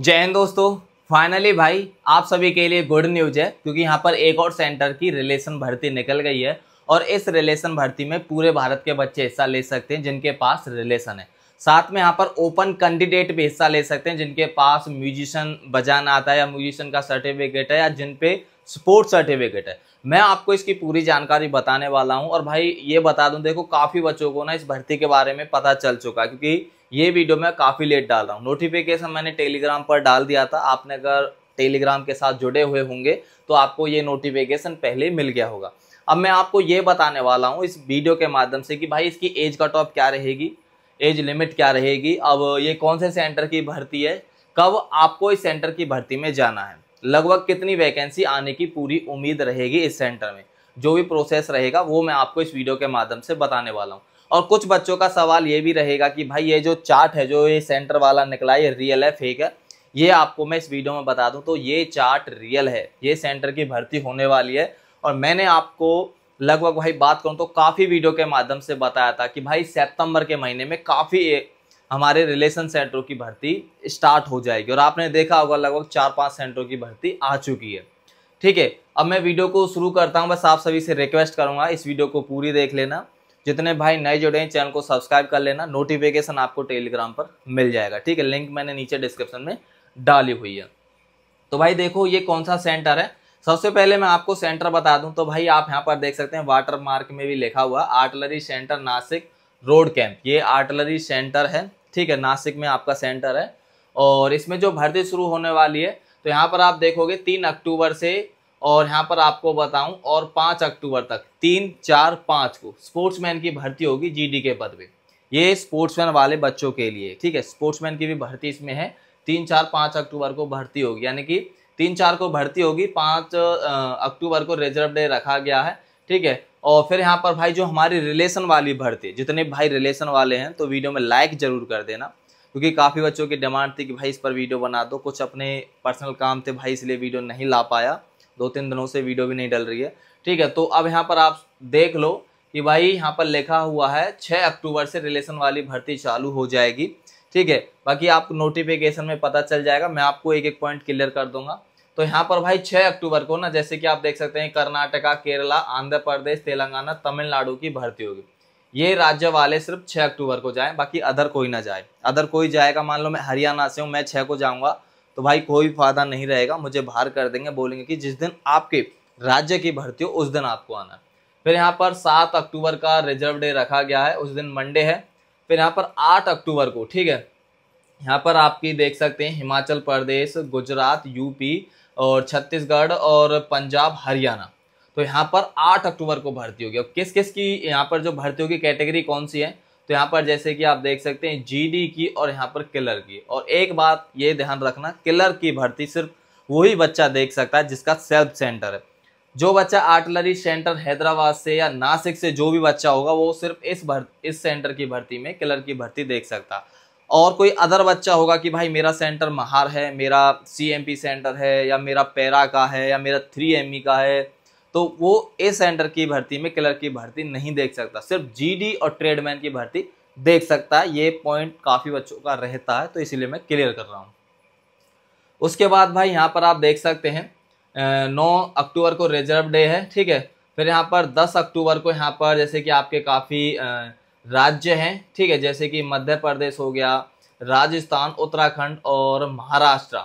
जय हिंद दोस्तों फाइनली भाई आप सभी के लिए गुड न्यूज है क्योंकि यहाँ पर एक और सेंटर की रिलेशन भर्ती निकल गई है और इस रिलेशन भर्ती में पूरे भारत के बच्चे हिस्सा ले सकते हैं जिनके पास रिलेशन है साथ में यहाँ पर ओपन कैंडिडेट भी हिस्सा ले सकते हैं जिनके पास म्यूजिशियन बजाना आता है या म्यूजिशियन का सर्टिफिकेट है या जिन स्पोर्ट्स सर्टिफिकेट है मैं आपको इसकी पूरी जानकारी बताने वाला हूँ और भाई ये बता दूँ देखो काफ़ी बच्चों को ना इस भर्ती के बारे में पता चल चुका है क्योंकि ये वीडियो मैं काफ़ी लेट डाल रहा हूँ नोटिफिकेशन मैंने टेलीग्राम पर डाल दिया था आपने अगर टेलीग्राम के साथ जुड़े हुए होंगे तो आपको ये नोटिफिकेशन पहले मिल गया होगा अब मैं आपको ये बताने वाला हूँ इस वीडियो के माध्यम से कि भाई इसकी एज कट ऑफ क्या रहेगी एज लिमिट क्या रहेगी अब ये कौन से सेंटर की भर्ती है कब आपको इस सेंटर की भर्ती में जाना है लगभग कितनी वैकेंसी आने की पूरी उम्मीद रहेगी इस सेंटर में जो भी प्रोसेस रहेगा वो मैं आपको इस वीडियो के माध्यम से बताने वाला हूँ और कुछ बच्चों का सवाल ये भी रहेगा कि भाई ये जो चार्ट है जो ये सेंटर वाला निकला ये रियल है फेक है ये आपको मैं इस वीडियो में बता दूं तो ये चार्ट रियल है ये सेंटर की भर्ती होने वाली है और मैंने आपको लगभग भाई बात करूँ तो काफ़ी वीडियो के माध्यम से बताया था कि भाई सितंबर के महीने में काफ़ी हमारे रिलेशन सेंटरों की भर्ती स्टार्ट हो जाएगी और आपने देखा होगा लगभग चार पाँच सेंटरों की भर्ती आ चुकी है ठीक है अब मैं वीडियो को शुरू करता हूँ बस आप सभी से रिक्वेस्ट करूँगा इस वीडियो को पूरी देख लेना जितने भाई नए जुड़े हैं चैनल को सब्सक्राइब कर लेना नोटिफिकेशन आपको टेलीग्राम पर मिल जाएगा ठीक है लिंक मैंने नीचे डिस्क्रिप्शन में डाली हुई है तो भाई देखो ये कौन सा सेंटर है सबसे पहले मैं आपको सेंटर बता दूं तो भाई आप यहाँ पर देख सकते हैं वाटर मार्क में भी लिखा हुआ artillery centre Nashik road camp ये आर्टलरी सेंटर है ठीक है नासिक में आपका सेंटर है और इसमें जो भर्ती शुरू होने वाली है तो यहाँ पर आप देखोगे तीन अक्टूबर से और यहाँ पर आपको बताऊं और पाँच अक्टूबर तक तीन चार पाँच को स्पोर्ट्समैन की भर्ती होगी जीडी के पद पे ये स्पोर्ट्समैन वाले बच्चों के लिए ठीक है स्पोर्ट्समैन की भी भर्ती इसमें है तीन चार पाँच अक्टूबर को भर्ती होगी यानी कि तीन चार को भर्ती होगी पाँच अक्टूबर को रिजर्व डे रखा गया है ठीक है और फिर यहाँ पर भाई जो हमारी रिलेशन वाली भर्ती जितने भाई रिलेशन वाले हैं तो वीडियो में लाइक ज़रूर कर देना क्योंकि काफ़ी बच्चों की डिमांड थी कि भाई इस पर वीडियो बना दो कुछ अपने पर्सनल काम थे भाई इसलिए वीडियो नहीं ला पाया दो तीन दिनों से वीडियो भी नहीं डल रही है ठीक है तो अब यहाँ पर आप देख लो कि भाई यहाँ पर लिखा हुआ है छः अक्टूबर से रिलेशन वाली भर्ती चालू हो जाएगी ठीक है बाकी आपको नोटिफिकेशन में पता चल जाएगा मैं आपको एक एक पॉइंट क्लियर कर दूंगा तो यहाँ पर भाई 6 अक्टूबर को ना जैसे कि आप देख सकते हैं कर्नाटका केरला आंध्र प्रदेश तेलंगाना तमिलनाडु की भर्ती होगी ये राज्य वाले सिर्फ 6 अक्टूबर को जाएं बाकी अदर कोई ना जाए अदर कोई जाएगा मान लो मैं हरियाणा से हूँ मैं 6 को जाऊँगा तो भाई कोई फायदा नहीं रहेगा मुझे बाहर कर देंगे बोलेंगे कि जिस दिन आपके राज्य की भर्ती हो उस दिन आपको आना फिर यहाँ पर सात अक्टूबर का रिजर्व डे रखा गया है उस दिन मंडे है फिर यहाँ पर आठ अक्टूबर को ठीक है यहाँ पर आपकी देख सकते हैं हिमाचल प्रदेश गुजरात यूपी और छत्तीसगढ़ और पंजाब हरियाणा तो यहाँ पर आठ अक्टूबर को भर्ती होगी अब किस किस की यहाँ पर जो भर्ती होगी कैटेगरी कौन सी है तो यहाँ पर जैसे कि आप देख सकते हैं जीडी की और यहाँ पर किलर की और एक बात ये ध्यान रखना किलर की भर्ती सिर्फ वही बच्चा देख सकता है जिसका सेल्फ सेंटर है जो बच्चा आर्टलरी सेंटर हैदराबाद से या नासिक से जो भी बच्चा होगा वो सिर्फ इस भर्ती इस सेंटर की भर्ती में किलर की भर्ती देख सकता और कोई अदर बच्चा होगा कि भाई मेरा सेंटर महार है मेरा सीएमपी सेंटर है या मेरा पैरा का है या मेरा थ्री एम e का है तो वो ए सेंटर की भर्ती में क्लर्क की भर्ती नहीं देख सकता सिर्फ जीडी और ट्रेडमैन की भर्ती देख सकता है ये पॉइंट काफ़ी बच्चों का रहता है तो इसीलिए मैं क्लियर कर रहा हूँ उसके बाद भाई यहाँ पर आप देख सकते हैं नौ अक्टूबर को रिजर्व डे है ठीक है फिर यहाँ पर दस अक्टूबर को यहाँ पर जैसे कि आपके काफ़ी राज्य हैं ठीक है जैसे कि मध्य प्रदेश हो गया राजस्थान उत्तराखंड और महाराष्ट्र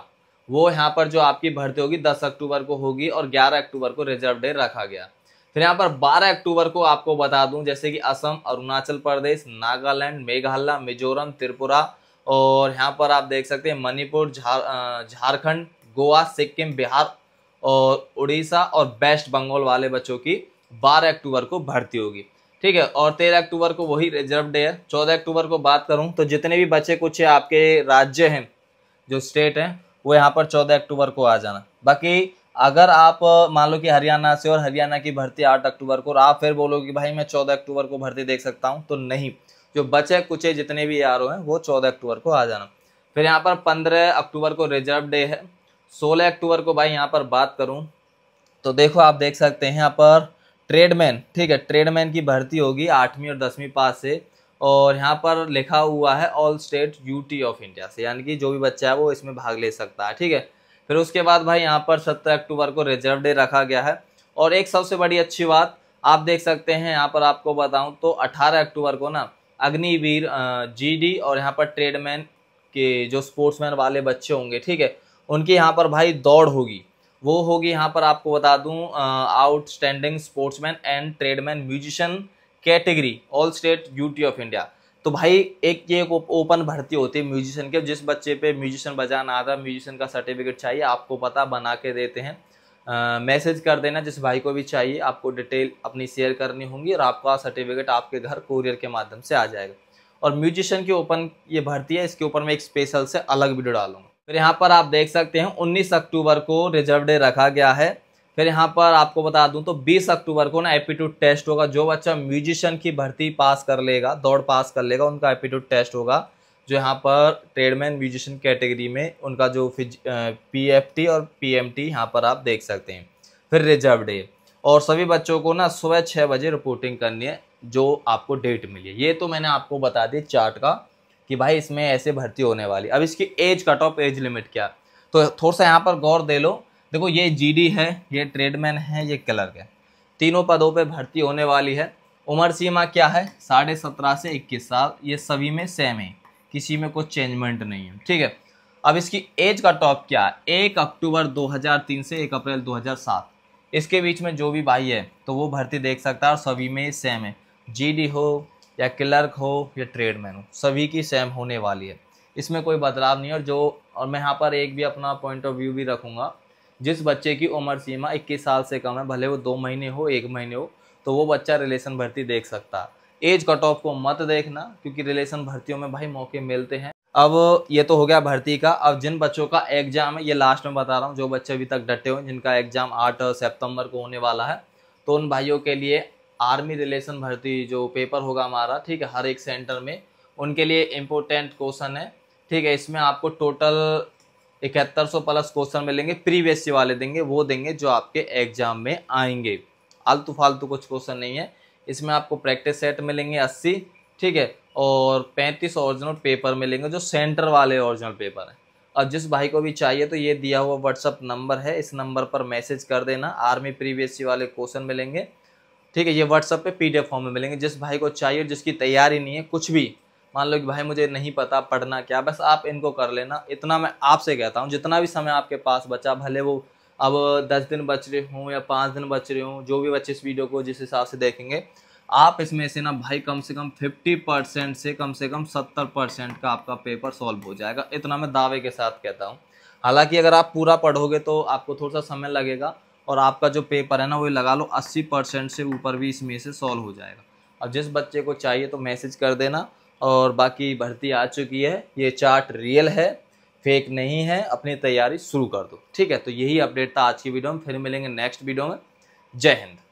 वो यहाँ पर जो आपकी भर्ती होगी दस अक्टूबर को होगी और ग्यारह अक्टूबर को रिजर्व डे रखा गया फिर यहाँ पर 12 अक्टूबर को आपको बता दूं जैसे कि असम अरुणाचल प्रदेश नागालैंड मेघालय मिजोरम त्रिपुरा और यहाँ पर आप देख सकते हैं मणिपुर झारखंड गोवा सिक्किम बिहार और उड़ीसा और वेस्ट बंगाल वाले बच्चों की 12 अक्टूबर को भर्ती होगी ठीक है और 13 अक्टूबर को वही रिजर्व डे है चौदह अक्टूबर को बात करूं तो जितने भी बच्चे कुछ आपके राज्य हैं जो स्टेट हैं वो यहाँ पर चौदह अक्टूबर को आ जाना बाकी अगर आप मान लो कि हरियाणा से और हरियाणा की भर्ती आठ अक्टूबर को और आप फिर बोलोगे कि भाई मैं चौदह अक्टूबर को भर्ती देख सकता हूँ तो नहीं जो बचे कुचे जितने भी आर हैं वो चौदह अक्टूबर को आ जाना फिर यहाँ पर पंद्रह अक्टूबर को रिजर्व डे है सोलह अक्टूबर को भाई यहाँ पर बात करूँ तो देखो आप देख सकते हैं यहाँ पर ट्रेडमैन ठीक है ट्रेडमैन की भर्ती होगी आठवीं और दसवीं पास से और यहाँ पर लिखा हुआ है all state UT of India से यानी कि जो भी बच्चा है वो इसमें भाग ले सकता है ठीक है फिर उसके बाद भाई यहाँ पर सत्रह अक्टूबर को रिजर्व डे रखा गया है और एक सबसे बड़ी अच्छी बात आप देख सकते हैं यहाँ पर आपको बताऊँ तो अठारह अक्टूबर को ना अग्निवीर जी और यहाँ पर ट्रेडमैन के जो स्पोर्ट्स वाले बच्चे होंगे ठीक है उनकी यहाँ पर भाई दौड़ होगी वो होगी यहाँ पर आपको बता दूँ outstanding sportsman and tradesman musician category all state UT of India तो भाई एक ये ओपन भर्ती होती है म्यूजिशियन के जिस बच्चे पे म्यूजिशियन बजाना आता है म्यूजिशियन का सर्टिफिकेट चाहिए आपको पता बना के देते हैं मैसेज कर देना जिस भाई को भी चाहिए आपको डिटेल अपनी शेयर करनी होगी और आपका सर्टिफिकेट आपके घर कुरियर के माध्यम से आ जाएगा और म्यूजिशियन के ओपन ये भर्ती है इसके ऊपर मैं एक स्पेशल से अलग वीडियो डालूंगा फिर यहाँ पर आप देख सकते हैं उन्नीस अक्टूबर को रिजर्व डे रखा गया है फिर यहाँ पर आपको बता दूं तो 20 अक्टूबर को ना एप्टीट्यूड टेस्ट होगा जो बच्चा म्यूजिशियन की भर्ती पास कर लेगा दौड़ पास कर लेगा उनका एप्टीट्यूड टेस्ट होगा जो यहाँ पर ट्रेडमैन म्यूजिशियन कैटेगरी में उनका जो फिज पी और पी एम यहाँ पर आप देख सकते हैं फिर रिजर्व डे और सभी बच्चों को ना सुबह छः बजे रिपोर्टिंग करनी है जो आपको डेट मिली ये तो मैंने आपको बता दी चार्ट का कि भाई इसमें ऐसे भर्ती होने वाली अब इसकी age cut off age limit क्या तो थोड़ा सा यहाँ पर गौर दे लो देखो ये जीडी है ये ट्रेडमैन है ये क्लर्क है तीनों पदों पे भर्ती होने वाली है उम्र सीमा क्या है साढ़े सत्रह से इक्कीस साल ये सभी में सेम है किसी में कोई चेंजमेंट नहीं है ठीक है अब इसकी एज का टॉप क्या है एक अक्टूबर 2003 से एक अप्रैल 2007 इसके बीच में जो भी भाई है तो वो भर्ती देख सकता है और सभी में सेम है जी हो या क्लर्क हो या ट्रेडमैन हो सभी की सेम होने वाली है इसमें कोई बदलाव नहीं और जो और मैं यहाँ पर एक भी अपना पॉइंट ऑफ व्यू भी रखूँगा जिस बच्चे की उम्र सीमा 21 साल से कम है भले वो दो महीने हो एक महीने हो तो वो बच्चा रिलेशन भर्ती देख सकता एज कट ऑफ को मत देखना क्योंकि रिलेशन भर्तियों में भाई मौके मिलते हैं अब ये तो हो गया भर्ती का अब जिन बच्चों का एग्जाम है ये लास्ट में बता रहा हूँ जो बच्चे अभी तक डटे हुए जिनका एग्जाम आठ सितंबर को होने वाला है तो उन भाइयों के लिए आर्मी रिलेशन भर्ती जो पेपर होगा हमारा ठीक है हर एक सेंटर में उनके लिए इम्पोर्टेंट क्वेश्चन है ठीक है इसमें आपको टोटल इकहत्तर सौ प्लस क्वेश्चन मिलेंगे प्रीवियस वाले देंगे वो देंगे जो आपके एग्जाम में आएंगे आलतू फालतू कुछ क्वेश्चन नहीं है इसमें आपको प्रैक्टिस सेट मिलेंगे अस्सी ठीक है और पैंतीस ओरिजिनल पेपर मिलेंगे जो सेंटर वाले ओरिजिनल पेपर हैं और जिस भाई को भी चाहिए तो ये दिया हुआ व्हाट्सअप नंबर है इस नंबर पर मैसेज कर देना आर्मी प्रीवियस वाले क्वेश्चन मिलेंगे ठीक है ये व्हाट्सअप पे पीडीएफ फॉर्म में मिलेंगे जिस भाई को चाहिए जिसकी तैयारी नहीं है कुछ भी मान लो कि भाई मुझे नहीं पता पढ़ना क्या बस आप इनको कर लेना इतना मैं आपसे कहता हूँ जितना भी समय आपके पास बचा भले वो अब दस दिन बच रहे हों या पाँच दिन बच रहे हों जो भी बच्चे इस वीडियो को जिस हिसाब से देखेंगे आप इसमें से ना भाई कम से कम फिफ्टी परसेंट से कम से कम सत्तर परसेंट का आपका पेपर सॉल्व हो जाएगा इतना मैं दावे के साथ कहता हूँ हालांकि अगर आप पूरा पढ़ोगे तो आपको थोड़ा सा समय लगेगा और आपका जो पेपर है ना वो लगा लो अस्सी परसेंट से ऊपर भी इसमें से सॉल्व हो जाएगा अब जिस बच्चे को चाहिए तो मैसेज कर देना और बाकी भर्ती आ चुकी है ये चार्ट रियल है फेक नहीं है अपनी तैयारी शुरू कर दो ठीक है तो यही अपडेट था आज की वीडियो में फिर मिलेंगे नेक्स्ट वीडियो में जय हिंद